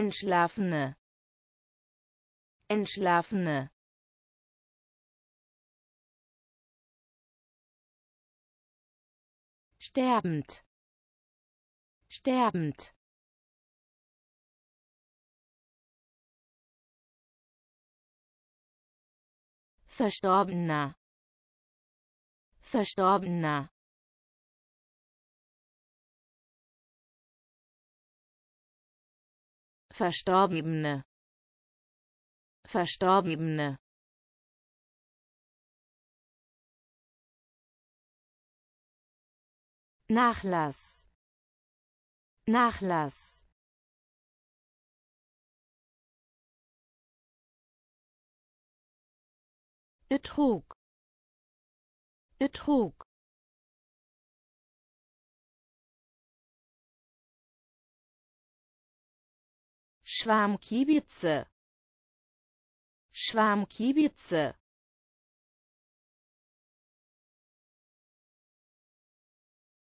Entschlafene. Entschlafene. Sterbend. Sterbend. Verstorbener. Verstorbener. Verstorbene. Verstorbene. Nachlass. Nachlass. Betrug. Betrug. Швамкибица. Швамкибица.